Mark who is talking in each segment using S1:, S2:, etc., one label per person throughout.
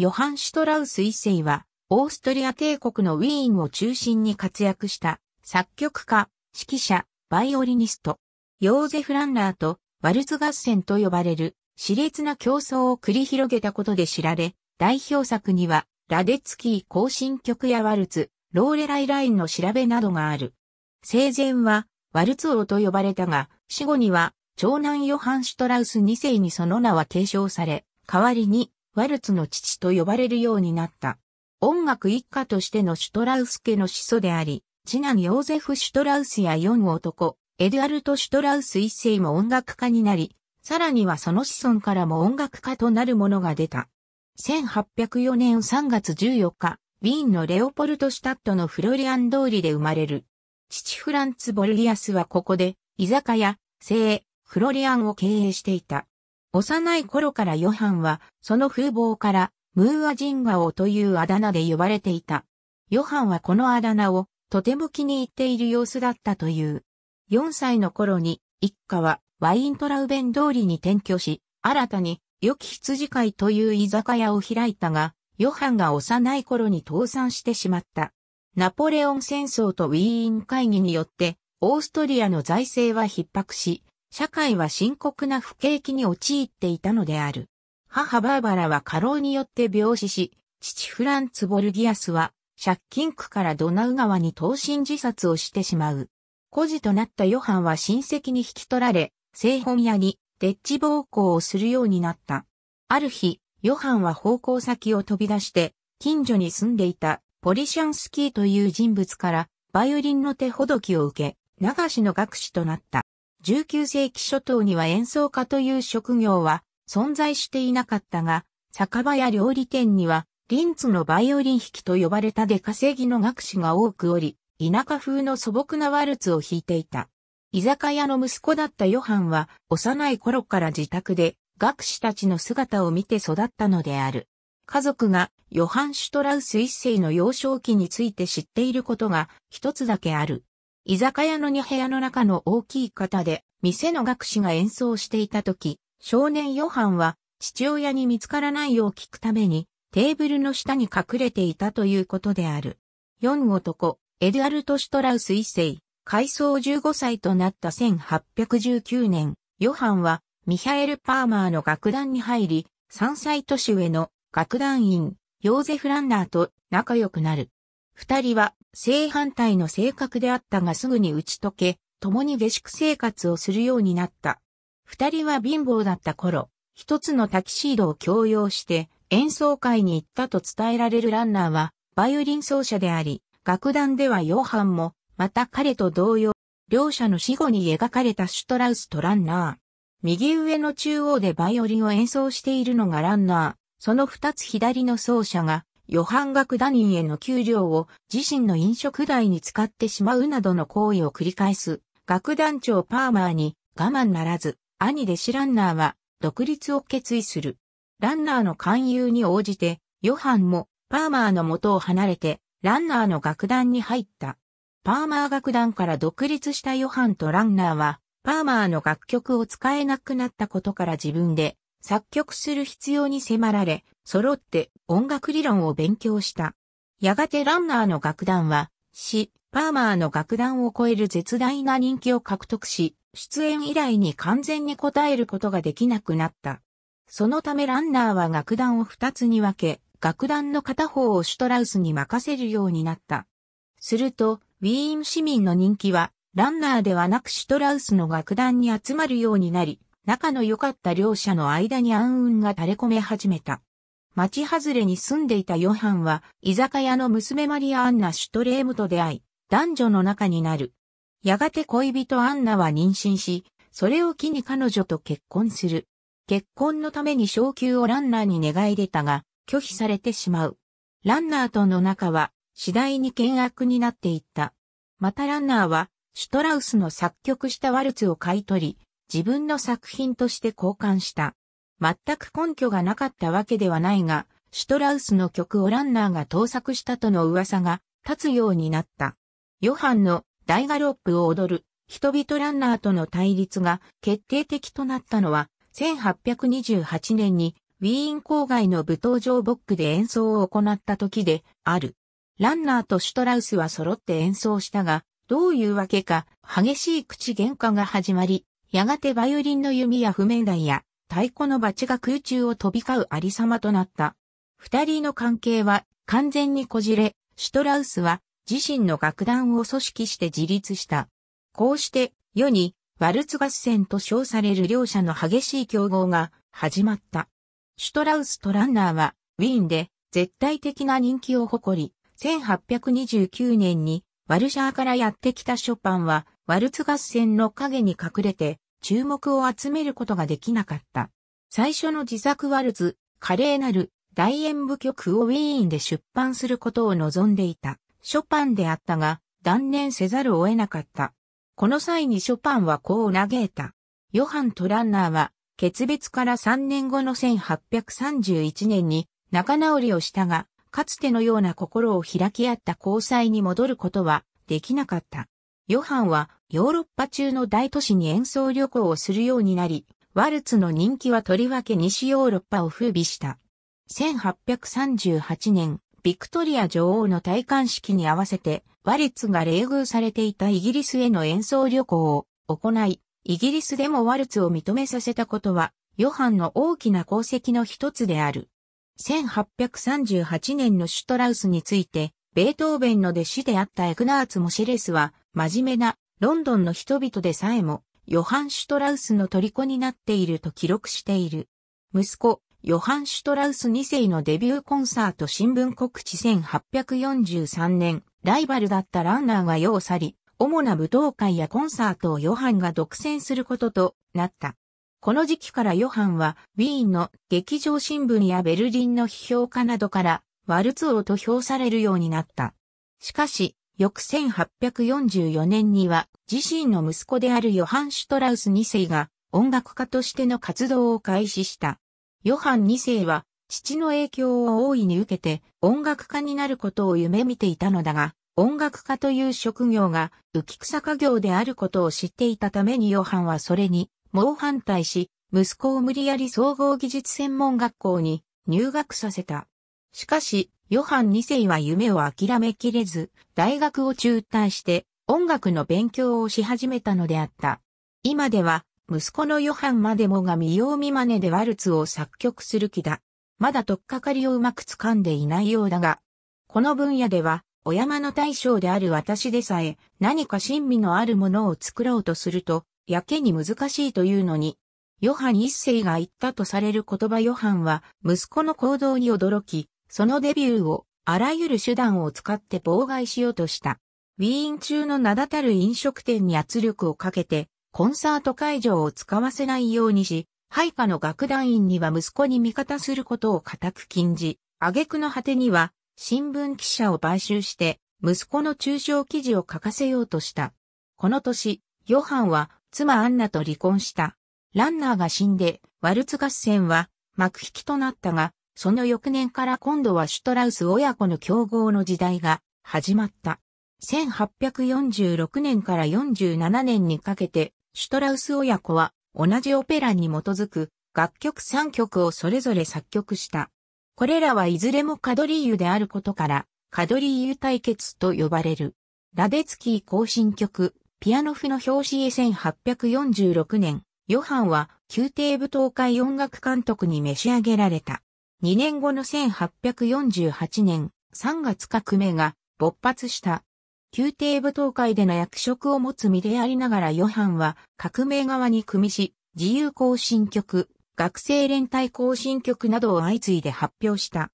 S1: ヨハン・シュトラウス一世は、オーストリア帝国のウィーンを中心に活躍した作曲家、指揮者、バイオリニスト、ヨーゼフ・ランラーとワルツ合戦と呼ばれる熾烈な競争を繰り広げたことで知られ、代表作には、ラデツキー行進曲やワルツ、ローレライラインの調べなどがある。生前は、ワルツ王と呼ばれたが、死後には、長男ヨハン・シュトラウス2世にその名は継承され、代わりに、ワルツの父と呼ばれるようになった。音楽一家としてのシュトラウス家の始祖であり、次男ヨーゼフ・シュトラウスや四男、エドゥアルト・シュトラウス一世も音楽家になり、さらにはその子孫からも音楽家となるものが出た。1804年3月14日、ウィーンのレオポルト・シュタットのフロリアン通りで生まれる。父フランツ・ボルリアスはここで、居酒屋、聖、フロリアンを経営していた。幼い頃からヨハンは、その風貌から、ムーアジンガオというあだ名で呼ばれていた。ヨハンはこのあだ名を、とても気に入っている様子だったという。4歳の頃に、一家は、ワイントラウベン通りに転居し、新たに、良き羊飼いという居酒屋を開いたが、ヨハンが幼い頃に倒産してしまった。ナポレオン戦争とウィーン会議によって、オーストリアの財政は逼迫し、社会は深刻な不景気に陥っていたのである。母バーバラは過労によって病死し、父フランツ・ボルギアスは借金区からドナウ川に投身自殺をしてしまう。孤児となったヨハンは親戚に引き取られ、製本屋にデッチ暴行をするようになった。ある日、ヨハンは奉公先を飛び出して、近所に住んでいたポリシャンスキーという人物からバイオリンの手ほどきを受け、流しの学士となった。19世紀初頭には演奏家という職業は存在していなかったが、酒場や料理店には、リンツのバイオリン弾きと呼ばれた出稼ぎの学士が多くおり、田舎風の素朴なワルツを弾いていた。居酒屋の息子だったヨハンは、幼い頃から自宅で、学士たちの姿を見て育ったのである。家族がヨハン・シュトラウス一世の幼少期について知っていることが一つだけある。居酒屋の2部屋の中の大きい方で、店の学士が演奏していた時、少年ヨハンは父親に見つからないよう聞くために、テーブルの下に隠れていたということである。4男、エドアルト・シュトラウス一世、改装15歳となった1819年、ヨハンはミハエル・パーマーの楽団に入り、3歳年上の楽団員、ヨーゼフ・ランナーと仲良くなる。二人は正反対の性格であったがすぐに打ち解け、共に下宿生活をするようになった。二人は貧乏だった頃、一つのタキシードを強要して演奏会に行ったと伝えられるランナーはバイオリン奏者であり、楽団ではヨハンも、また彼と同様、両者の死後に描かれたシュトラウスとランナー。右上の中央でバイオリンを演奏しているのがランナー、その二つ左の奏者がヨハンダ団員への給料を自身の飲食代に使ってしまうなどの行為を繰り返す楽団長パーマーに我慢ならず兄弟子ランナーは独立を決意する。ランナーの勧誘に応じてヨハンもパーマーの元を離れてランナーの楽団に入った。パーマー楽団から独立したヨハンとランナーはパーマーの楽曲を使えなくなったことから自分で作曲する必要に迫られ、揃って音楽理論を勉強した。やがてランナーの楽団は、シ・パーマーの楽団を超える絶大な人気を獲得し、出演以来に完全に応えることができなくなった。そのためランナーは楽団を二つに分け、楽団の片方をシュトラウスに任せるようになった。すると、ウィーン市民の人気は、ランナーではなくシュトラウスの楽団に集まるようになり、仲の良かった両者の間に暗雲が垂れ込め始めた。町外れに住んでいたヨハンは、居酒屋の娘マリア・アンナ・シュトレームと出会い、男女の仲になる。やがて恋人アンナは妊娠し、それを機に彼女と結婚する。結婚のために昇給をランナーに願い出たが、拒否されてしまう。ランナーとの仲は、次第に険悪になっていった。またランナーは、シュトラウスの作曲したワルツを買い取り、自分の作品として交換した。全く根拠がなかったわけではないが、シュトラウスの曲をランナーが盗作したとの噂が立つようになった。ヨハンの大ガロップを踊る人々ランナーとの対立が決定的となったのは1828年にウィーン郊外の舞踏場ボックで演奏を行った時である。ランナーとシュトラウスは揃って演奏したが、どういうわけか激しい口喧嘩が始まり、やがてバイオリンの弓や譜面台や太鼓のバチが空中を飛び交うありさまとなった。二人の関係は完全にこじれ、シュトラウスは自身の楽団を組織して自立した。こうして世にワルツ合戦と称される両者の激しい競合が始まった。シュトラウスとランナーはウィーンで絶対的な人気を誇り、1829年にワルシャーからやってきたショパンはワルツ合戦の陰に隠れて注目を集めることができなかった。最初の自作ワルツ、華麗なる大演舞曲をウィーンで出版することを望んでいた。ショパンであったが、断念せざるを得なかった。この際にショパンはこう嘆いた。ヨハン・トランナーは、決別から3年後の1831年に仲直りをしたが、かつてのような心を開き合った交際に戻ることはできなかった。ヨハンはヨーロッパ中の大都市に演奏旅行をするようになり、ワルツの人気はとりわけ西ヨーロッパを風靡した。1838年、ビクトリア女王の戴冠式に合わせて、ワルツが冷遇されていたイギリスへの演奏旅行を行い、イギリスでもワルツを認めさせたことは、ヨハンの大きな功績の一つである。1838年のシュトラウスについて、ベートーベンの弟子であったエクナーツ・モシェレスは、真面目なロンドンの人々でさえも、ヨハン・シュトラウスの虜になっていると記録している。息子、ヨハン・シュトラウス2世のデビューコンサート新聞告知1843年、ライバルだったランナーが世を去り、主な舞踏会やコンサートをヨハンが独占することとなった。この時期からヨハンは、ウィーンの劇場新聞やベルリンの批評家などからワルツ王と評されるようになった。しかし、翌1844年には自身の息子であるヨハン・シュトラウス2世が音楽家としての活動を開始した。ヨハン2世は父の影響を大いに受けて音楽家になることを夢見ていたのだが、音楽家という職業が浮草家業であることを知っていたためにヨハンはそれに猛反対し、息子を無理やり総合技術専門学校に入学させた。しかし、ヨハン2世は夢を諦めきれず、大学を中退して音楽の勉強をし始めたのであった。今では、息子のヨハンまでもが見よう見まねでワルツを作曲する気だ。まだとっかかりをうまく掴んでいないようだが、この分野では、お山の大将である私でさえ、何か親身のあるものを作ろうとすると、やけに難しいというのに、ヨハン一世が言ったとされる言葉ヨハンは、息子の行動に驚き、そのデビューをあらゆる手段を使って妨害しようとした。ウィーン中の名だたる飲食店に圧力をかけて、コンサート会場を使わせないようにし、配下の楽団員には息子に味方することを固く禁じ、挙句の果てには、新聞記者を買収して、息子の中傷記事を書かせようとした。この年、ヨハンは妻アンナと離婚した。ランナーが死んで、ワルツ合戦は幕引きとなったが、その翌年から今度はシュトラウス親子の競合の時代が始まった。1846年から47年にかけて、シュトラウス親子は同じオペラに基づく楽曲3曲をそれぞれ作曲した。これらはいずれもカドリーユであることから、カドリーユ対決と呼ばれる。ラデツキー行進曲、ピアノ譜の表紙へ1846年、ヨハンは宮廷舞踏会音楽監督に召し上げられた。2年後の1848年3月革命が勃発した。宮廷舞踏会での役職を持つ身でありながらヨハンは革命側に組みし、自由行進局、学生連帯行進局などを相次いで発表した。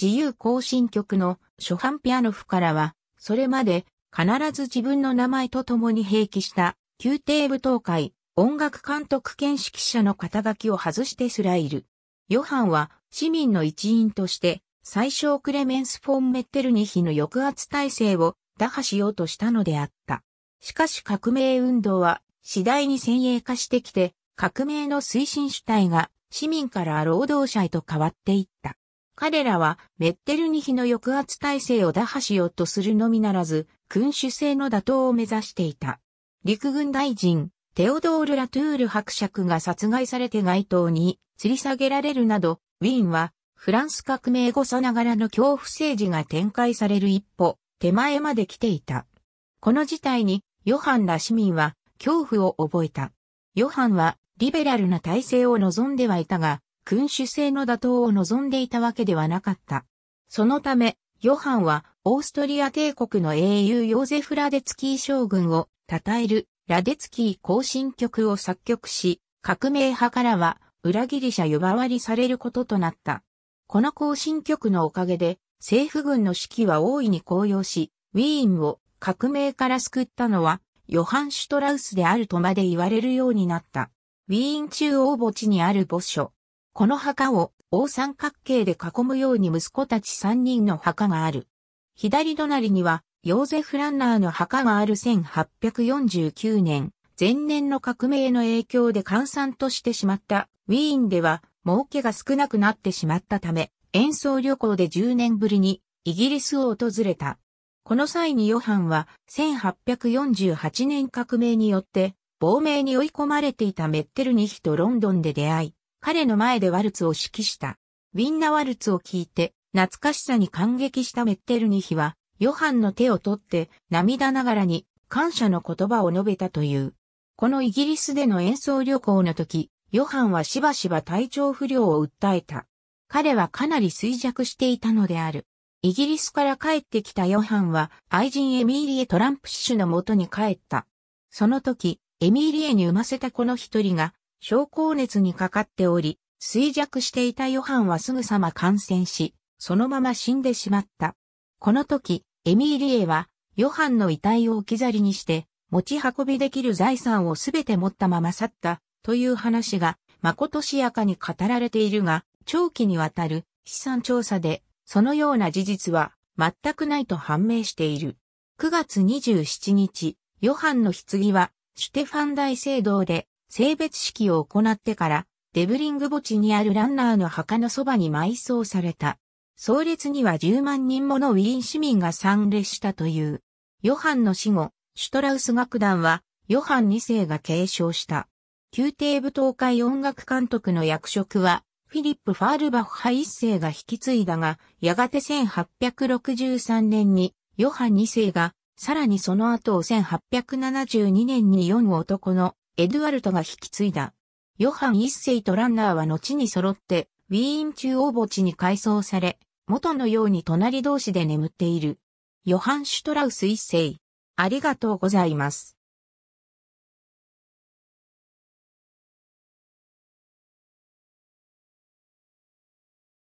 S1: 自由行進局の初版ピアノフからは、それまで必ず自分の名前と共に併記した宮廷舞踏会、音楽監督兼指揮者の肩書きを外してすらいる。ヨハンは市民の一員として、最小クレメンス・フォン・メッテルニヒの抑圧体制を打破しようとしたのであった。しかし革命運動は次第に先鋭化してきて、革命の推進主体が市民から労働者へと変わっていった。彼らはメッテルニヒの抑圧体制を打破しようとするのみならず、君主制の打倒を目指していた。陸軍大臣、テオドール・ラトゥール伯爵が殺害されて街頭に吊り下げられるなど、ウィーンは、フランス革命後さながらの恐怖政治が展開される一歩、手前まで来ていた。この事態に、ヨハンら市民は、恐怖を覚えた。ヨハンは、リベラルな体制を望んではいたが、君主制の打倒を望んでいたわけではなかった。そのため、ヨハンは、オーストリア帝国の英雄ヨーゼフ・ラデツキー将軍を、称える、ラデツキー行進曲を作曲し、革命派からは、裏切り者呼ばわりされることとなった。この行進局のおかげで、政府軍の士気は大いに高揚し、ウィーンを革命から救ったのは、ヨハン・シュトラウスであるとまで言われるようになった。ウィーン中央墓地にある墓所。この墓を大三角形で囲むように息子たち三人の墓がある。左隣には、ヨーゼフ・ランナーの墓がある1849年、前年の革命の影響で閑散としてしまったウィーンでは儲けが少なくなってしまったため、演奏旅行で10年ぶりにイギリスを訪れた。この際にヨハンは1848年革命によって亡命に追い込まれていたメッテルニヒとロンドンで出会い、彼の前でワルツを指揮した。ウィンナワルツを聞いて懐かしさに感激したメッテルニヒは、ヨハンの手を取って涙ながらに感謝の言葉を述べたという。このイギリスでの演奏旅行の時、ヨハンはしばしば体調不良を訴えた。彼はかなり衰弱していたのである。イギリスから帰ってきたヨハンは愛人エミーリエ・トランプ氏のもとに帰った。その時、エミーリエに産ませた子の一人が、症候熱にかかっており、衰弱していたヨハンはすぐさま感染し、そのまま死んでしまった。この時、エミーリエは、ヨハンの遺体を置き去りにして、持ち運びできる財産をすべて持ったまま去ったという話が、まことしやかに語られているが、長期にわたる資産調査で、そのような事実は全くないと判明している。9月27日、ヨハンの棺は、シュテファン大聖堂で、性別式を行ってから、デブリング墓地にあるランナーの墓のそばに埋葬された。葬列には10万人ものウィーン市民が参列したという。ヨハンの死後、シュトラウス楽団は、ヨハン2世が継承した。宮廷舞踏会音楽監督の役職は、フィリップ・ファールバッハ一世が引き継いだが、やがて1863年にヨハ二世が、さらにその後を1872年に四男のエドワルトが引き継いだ。ヨハン一世とランナーは後に揃って、ウィーン中央墓地に改装され、元のように隣同士で眠っている。ヨハン・シュトラウス一世。ありがとうございます。